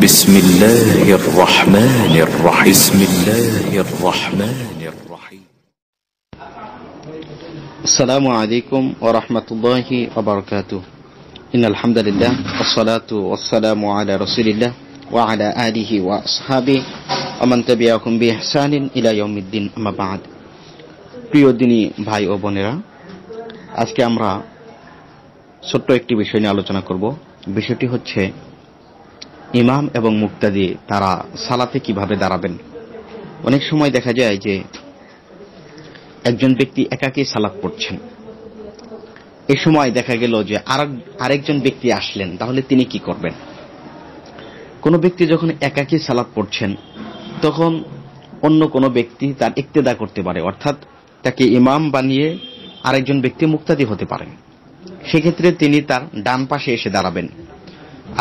بسم الله الرحمن الرحيم بسم الله الرحمن الرحيم السلام عليكم ورحمة الله وبركاته إن الحمد لله والصلاة والسلام على رسول الله وعلى آله وأصحابه ومن تبعكم بإحسان إلى يوم الدين أما بعد في দিনী بهاي أبونيرا أسكي أمرا আমরা ছোট্ট একটি বিষয় নিয়ে আলোচনা করব বিষয়টি হচ্ছে ইমাম এবং মুক্তাদি তারা সালাতে কিভাবে দাঁড়াবেন অনেক সময় দেখা যায় যে একজন ব্যক্তি একাকে সালাত পড়ছেন এ সময় দেখা গেল যে আরেকজন ব্যক্তি আসলেন তাহলে তিনি কি করবেন কোনো ব্যক্তি যখন একাকে সালাত পড়ছেন তখন অন্য কোনো ব্যক্তি তার ইক্তেদা করতে পারে অর্থাৎ তাকে ইমাম বানিয়ে আরেকজন ব্যক্তি মুক্তাদি হতে পারেন সেক্ষেত্রে তিনি তার ডান পাশে এসে দাঁড়াবেন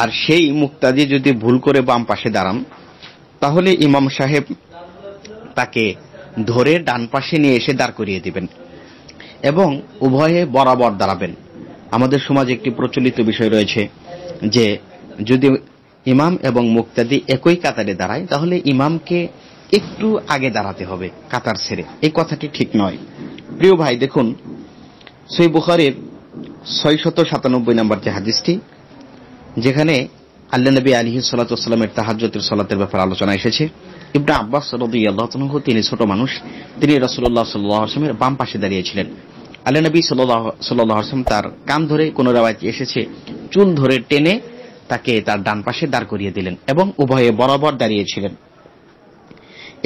আর সেই মুক্তাদি যদি ভুল করে বাম পাশে দাঁড়ান তাহলে ইমাম সাহেব তাকে ধরে ডান পাশে নিয়ে এসে দাঁড় করিয়ে দিবেন এবং উভয়ে বরাবর দাঁড়াবেন আমাদের সমাজে একটি প্রচলিত বিষয় রয়েছে যে যদি ইমাম এবং মুক্তাদি একই কাতারে দাঁড়ায় তাহলে ইমামকে একটু আগে দাঁড়াতে হবে কাতার ছেড়ে এই কথাটি ঠিক নয় প্রিয় ভাই দেখুন সই বুখারের ছয় শত সাতানব্বই নম্বর যে হাদিসটি যেখানে আল্লা নবী আলহি সালাতামের তাহাজ্যতের সালাতের ব্যাপারে আলোচনা এসেছে ইবনা আব্বাস রদিয়াল্লাহ তিনি ছোট মানুষ তিনি রসুল্লাহ সাল্লাহ বাম পাশে দাঁড়িয়েছিলেন আল্লাহ নবী সাল্লাহ সাল্লাহ তার কান ধরে কোন রাওয়াজ এসেছে চুল ধরে টেনে তাকে তার ডান পাশে দাঁড় করিয়ে দিলেন এবং উভয়ে বরাবর দাঁড়িয়েছিলেন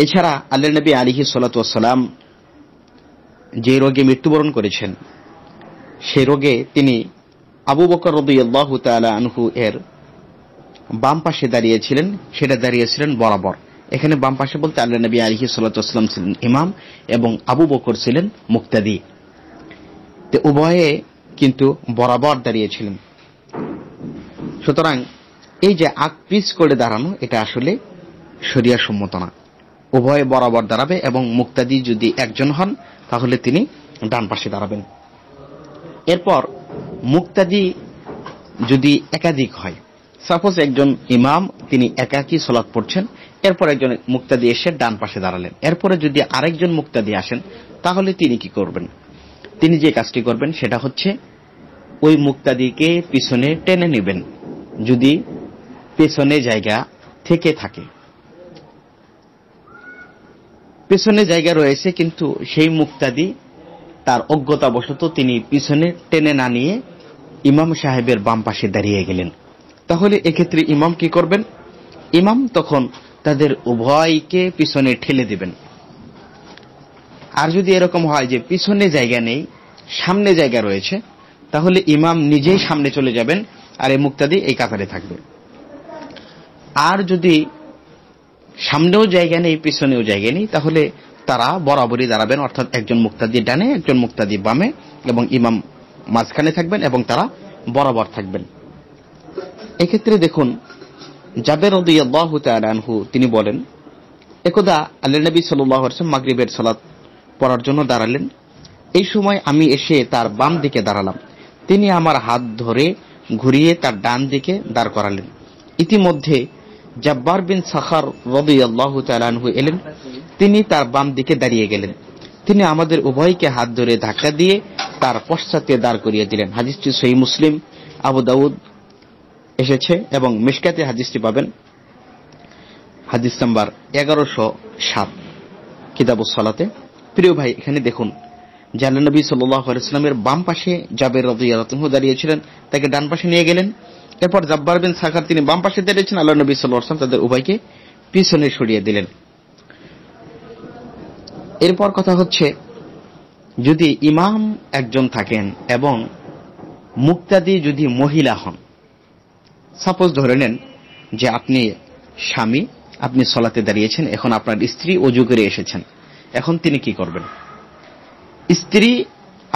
এছাড়া আল্লা নবী আলিহি সাল্লাতাম যে রোগে মৃত্যুবরণ করেছেন সে রোগে তিনি আবু বকর রদিয়াল্লাহ আনহু এর বাম পাশে দাঁড়িয়েছিলেন সেটা দাঁড়িয়েছিলেন বরাবর এখানে বাম পাশে বলতে আল্লাহ নবী আলহি সাল্লাম ছিলেন ইমাম এবং আবু বকর ছিলেন মুক্তাদি উভয়ে কিন্তু বরাবর দাঁড়িয়েছিলেন সুতরাং এই যে আগ পিস করে দাঁড়ানো এটা আসলে সরিয়া সম্মত না উভয়ে বরাবর দাঁড়াবে এবং মুক্তাদি যদি একজন হন তাহলে তিনি ডান পাশে দাঁড়াবেন এরপর মুক্তাদি যদি একাধিক হয় সাপোজ একজন ইমাম তিনি একাকি সলাৎ পড়ছেন এরপর একজন মুক্তাদি এসে ডান পাশে দাঁড়ালেন এরপরে যদি আরেকজন মুক্তাদি আসেন তাহলে তিনি কি করবেন তিনি যে কাজটি করবেন সেটা হচ্ছে ওই মুক্তাদিকে পিছনে টেনে নেবেন যদি পেছনে জায়গা থেকে থাকে পেছনে জায়গা রয়েছে কিন্তু সেই মুক্তাদি তার অজ্ঞতাবশত তিনি পিছনে টেনে না নিয়ে ইমাম সাহেবের বাম পাশে দাঁড়িয়ে গেলেন তাহলে এক্ষেত্রে ইমাম কি করবেন ইমাম তখন তাদের উভয়কে পিছনে ঠেলে দিবেন আর যদি এরকম হয় যে পিছনে জায়গা নেই সামনে জায়গা রয়েছে তাহলে ইমাম নিজেই সামনে চলে যাবেন আর এই মুক্তাদি এই কাতারে থাকবে আর যদি সামনেও জায়গা নেই পিছনেও জায়গা নেই তাহলে তারা বরাবরই দাঁড়াবেন অর্থাৎ একজন মুক্তাদি ডানে একজন মুক্তাদি বামে এবং ইমাম মাঝখানে থাকবেন এবং তারা বরাবর থাকবেন এক্ষেত্রে দেখুন জাবের হু তিনি বলেন একদা আল্লাহ নবী সাল্লাম মাগরীবের সালাত পড়ার জন্য দাঁড়ালেন এই সময় আমি এসে তার বাম দিকে দাঁড়ালাম তিনি আমার হাত ধরে ঘুরিয়ে তার ডান দিকে দাঁড় করালেন ইতিমধ্যে জব্বার বিন সাখার রবি আল্লাহ তালানহু এলেন তিনি তার বাম দিকে দাঁড়িয়ে গেলেন তিনি আমাদের উভয়কে হাত ধরে ধাক্কা দিয়ে তার পশ্চাতে দাঁড় করিয়ে দিলেন হাদিসটি সেই মুসলিম আবু দাউদ এসেছে এবং মিসকাতে হাদিসটি পাবেন হাদিস নাম্বার এগারোশো সাত কিতাবুস সালাতে প্রিয় ভাই এখানে দেখুন জাহানবী সাল্লাহামের বাম পাশে জাবের রাজিয়ালহ দাঁড়িয়েছিলেন তাকে ডান পাশে নিয়ে গেলেন এরপর জাব্বার বিন সাকার তিনি বাম পাশে দাঁড়িয়েছেন আল্লাহ নবী সাল্লাম তাদের উভয়কে পিছনে সরিয়ে দিলেন এরপর কথা হচ্ছে যদি ইমাম একজন থাকেন এবং মুক্তাদি যদি মহিলা হন সাপোজ ধরে নেন যে আপনি স্বামী আপনি সলাতে দাঁড়িয়েছেন এখন আপনার স্ত্রী অজু করে এসেছেন এখন তিনি কি করবেন স্ত্রী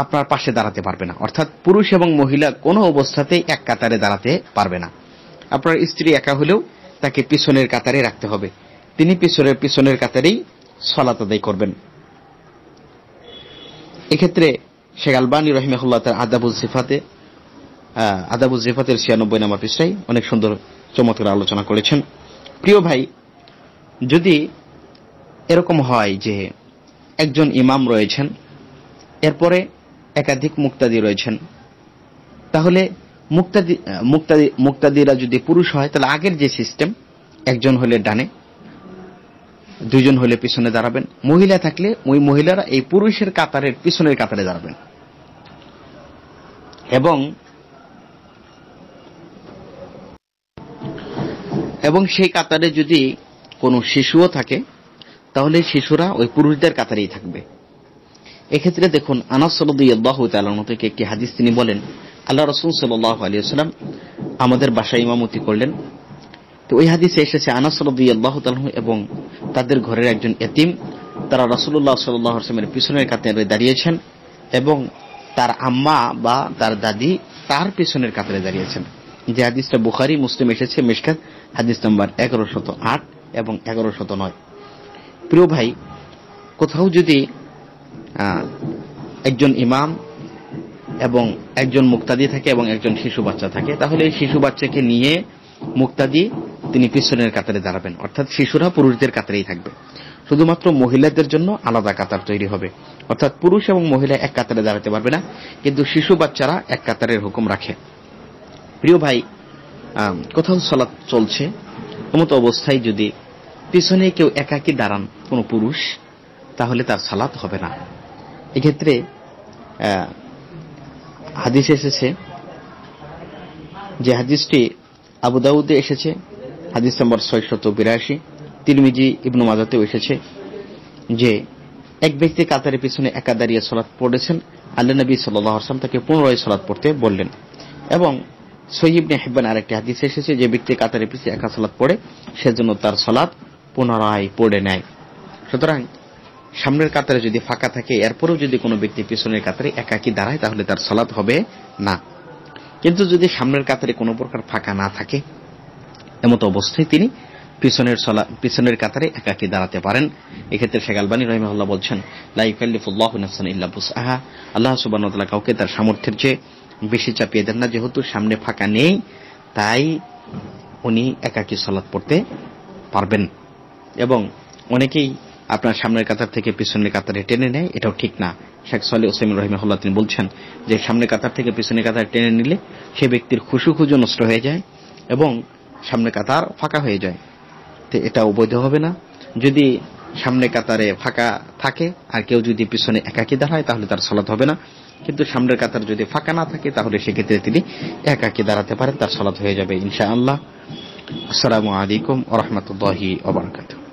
আপনার পাশে দাঁড়াতে পারবে না অর্থাৎ পুরুষ এবং মহিলা কোনো অবস্থাতেই এক কাতারে দাঁড়াতে পারবে না আপনার স্ত্রী একা হলেও তাকে পিছনের কাতারে রাখতে হবে তিনি পিছনের পিছনের কাতারেই সলাত আদায় করবেন এক্ষেত্রে শেখ আলবানী রহিমাহুল্লাহ তার আদাবুল সিফাতে আদাবুল জিফাতের ছিয়ানব্বই নাম্বার পৃষ্ঠায় অনেক সুন্দর চমৎকার আলোচনা করেছেন প্রিয় ভাই যদি এরকম হয় যে একজন ইমাম রয়েছেন এরপরে একাধিক মুক্তাদি রয়েছেন তাহলে মুক্তাদি মুক্তাদি মুক্তাদিরা যদি পুরুষ হয় তাহলে আগের যে সিস্টেম একজন হলে ডানে দুজন হলে পিছনে দাঁড়াবেন মহিলা থাকলে ওই মহিলারা এই পুরুষের কাতারের পিছনের কাতারে দাঁড়াবেন এবং এবং সেই কাতারে যদি কোনো শিশুও থাকে তাহলে শিশুরা ওই পুরুষদের কাতারেই থাকবে এক্ষেত্রে দেখুন আনাসল্লাহ তালন থেকে একটি হাদিস তিনি বলেন আল্লাহ রসুল সাল্লাহ আলিয়া আমাদের বাসায় ইমামতি করলেন তো ওই হাদিসে এসেছে আনাসরদি আল্লাহ এবং তাদের ঘরের একজন এতিম তারা রসুল্লাহ সাল্লামের পিছনের কাতারে দাঁড়িয়েছেন এবং তার আম্মা বা তার দাদি তার পিছনের কাতারে দাঁড়িয়েছেন যে হাদিসটা বুখারি মুসলিম এসেছে মিসকাত হাদিস নম্বর এগারোশত আট এবং এগারোশত নয় প্রিয় ভাই কোথাও যদি একজন ইমাম এবং একজন মুক্তাদি থাকে এবং একজন শিশু বাচ্চা থাকে তাহলে এই শিশু বাচ্চাকে নিয়ে মুক্তাদি তিনি পিছনের কাতারে দাঁড়াবেন অর্থাৎ শিশুরা পুরুষদের কাতারেই থাকবে শুধুমাত্র মহিলাদের জন্য আলাদা কাতার তৈরি হবে অর্থাৎ পুরুষ এবং মহিলা এক কাতারে দাঁড়াতে পারবে না কিন্তু শিশু বাচ্চারা এক কাতারের হুকুম রাখে প্রিয় ভাই কোথাও সলাৎ চলছে এমতো অবস্থায় যদি পিছনে কেউ একাকি দাঁড়ান কোন পুরুষ তাহলে তার সালাত হবে না এক্ষেত্রে হাদিস এসেছে যে হাদিসটি আবুদাউদে এসেছে হাদিস নম্বর শত বিরাশি তিরমিজি ইবনু মাজাতেও এসেছে যে এক ব্যক্তি কাতারের পিছনে একা দাঁড়িয়ে সলাৎ পড়েছেন আল্লাহ নবী সাল্লাম তাকে পুনরায় সলাৎ পড়তে বললেন এবং সহিবনে হেব্বান আরেকটি হাদিস এসেছে যে ব্যক্তি কাতারের পিছিয়ে একা সলাৎ পড়ে সেজন্য তার সলাৎ পুনরায় পড়ে নেয় সুতরাং সামনের কাতারে যদি ফাঁকা থাকে এরপরেও যদি কোনো ব্যক্তি পিছনের কাতারে একাকি দাঁড়ায় তাহলে তার সলাৎ হবে না কিন্তু যদি সামনের কাতারে কোনো প্রকার ফাঁকা না থাকে এমতো অবস্থায় তিনি পিছনের সলা পিছনের কাতারে একাকি দাঁড়াতে পারেন এক্ষেত্রে শেখালবানী রহিমাহুল্লাহ বলছেন লাইকাল্লিফুল্লাহ আল্লাহ সুবহান কাউকে তার সামর্থ্যের চেয়ে বেশি চাপিয়ে দেন না যেহেতু সামনে ফাঁকা নেই তাই উনি একাকি সলাত পড়তে পারবেন এবং অনেকেই আপনার সামনের কাতার থেকে পিছনের কাতারে টেনে নেয় এটাও ঠিক না শেখ সালে ওসেম রহিমাহুল্লাহ তিনি বলছেন যে সামনের কাতার থেকে পিছনের কাতারে টেনে নিলে সে ব্যক্তির খুশু খুজু নষ্ট হয়ে যায় এবং সামনে কাতার ফাঁকা হয়ে যায় তো এটাও বৈধ হবে না যদি সামনে কাতারে ফাঁকা থাকে আর কেউ যদি পিছনে একাকি দাঁড়ায় তাহলে তার সলাৎ হবে না কিন্তু সামনের কাতার যদি ফাঁকা না থাকে তাহলে সেক্ষেত্রে তিনি একাকি দাঁড়াতে পারেন তার সলাৎ হয়ে যাবে ইনশা আল্লাহ আসসালামু আলাইকুম ওরহমতুল্লাহি ওবরাকাতু